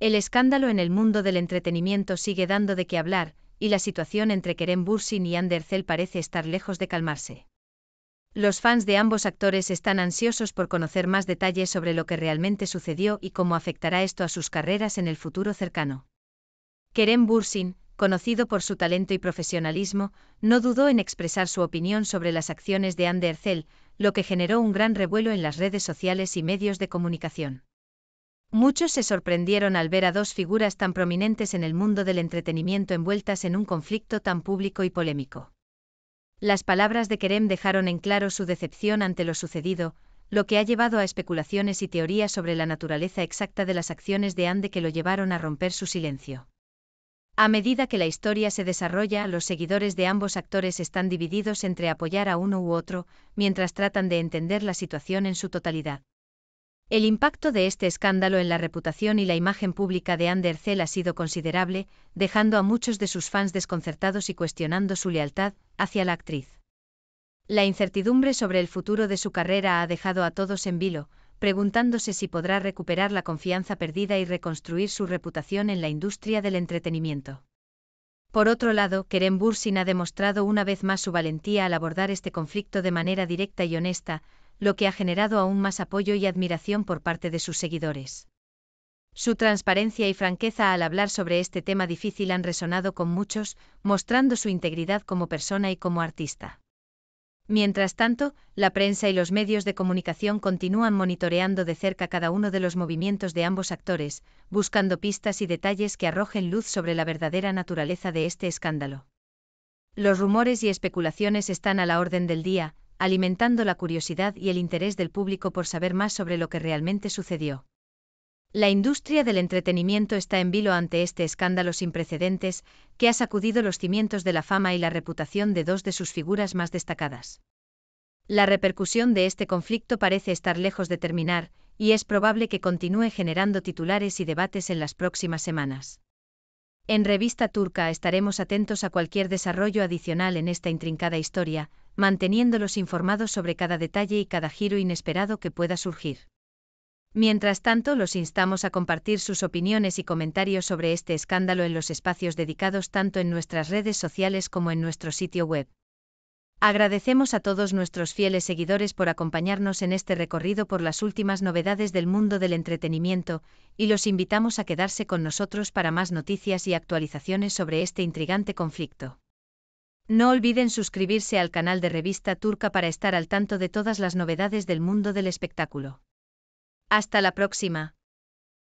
El escándalo en el mundo del entretenimiento sigue dando de qué hablar, y la situación entre Kerem Bursin y Andercel parece estar lejos de calmarse. Los fans de ambos actores están ansiosos por conocer más detalles sobre lo que realmente sucedió y cómo afectará esto a sus carreras en el futuro cercano. Kerem Bursin, conocido por su talento y profesionalismo, no dudó en expresar su opinión sobre las acciones de Andercel, lo que generó un gran revuelo en las redes sociales y medios de comunicación. Muchos se sorprendieron al ver a dos figuras tan prominentes en el mundo del entretenimiento envueltas en un conflicto tan público y polémico. Las palabras de Kerem dejaron en claro su decepción ante lo sucedido, lo que ha llevado a especulaciones y teorías sobre la naturaleza exacta de las acciones de Ande que lo llevaron a romper su silencio. A medida que la historia se desarrolla, los seguidores de ambos actores están divididos entre apoyar a uno u otro, mientras tratan de entender la situación en su totalidad. El impacto de este escándalo en la reputación y la imagen pública de Ander ha sido considerable, dejando a muchos de sus fans desconcertados y cuestionando su lealtad hacia la actriz. La incertidumbre sobre el futuro de su carrera ha dejado a todos en vilo, preguntándose si podrá recuperar la confianza perdida y reconstruir su reputación en la industria del entretenimiento. Por otro lado, Kerem Bursin ha demostrado una vez más su valentía al abordar este conflicto de manera directa y honesta, lo que ha generado aún más apoyo y admiración por parte de sus seguidores. Su transparencia y franqueza al hablar sobre este tema difícil han resonado con muchos, mostrando su integridad como persona y como artista. Mientras tanto, la prensa y los medios de comunicación continúan monitoreando de cerca cada uno de los movimientos de ambos actores, buscando pistas y detalles que arrojen luz sobre la verdadera naturaleza de este escándalo. Los rumores y especulaciones están a la orden del día, alimentando la curiosidad y el interés del público por saber más sobre lo que realmente sucedió. La industria del entretenimiento está en vilo ante este escándalo sin precedentes que ha sacudido los cimientos de la fama y la reputación de dos de sus figuras más destacadas. La repercusión de este conflicto parece estar lejos de terminar, y es probable que continúe generando titulares y debates en las próximas semanas. En Revista Turca estaremos atentos a cualquier desarrollo adicional en esta intrincada historia, manteniéndolos informados sobre cada detalle y cada giro inesperado que pueda surgir. Mientras tanto, los instamos a compartir sus opiniones y comentarios sobre este escándalo en los espacios dedicados tanto en nuestras redes sociales como en nuestro sitio web. Agradecemos a todos nuestros fieles seguidores por acompañarnos en este recorrido por las últimas novedades del mundo del entretenimiento, y los invitamos a quedarse con nosotros para más noticias y actualizaciones sobre este intrigante conflicto. No olviden suscribirse al canal de Revista Turca para estar al tanto de todas las novedades del mundo del espectáculo. Hasta la próxima.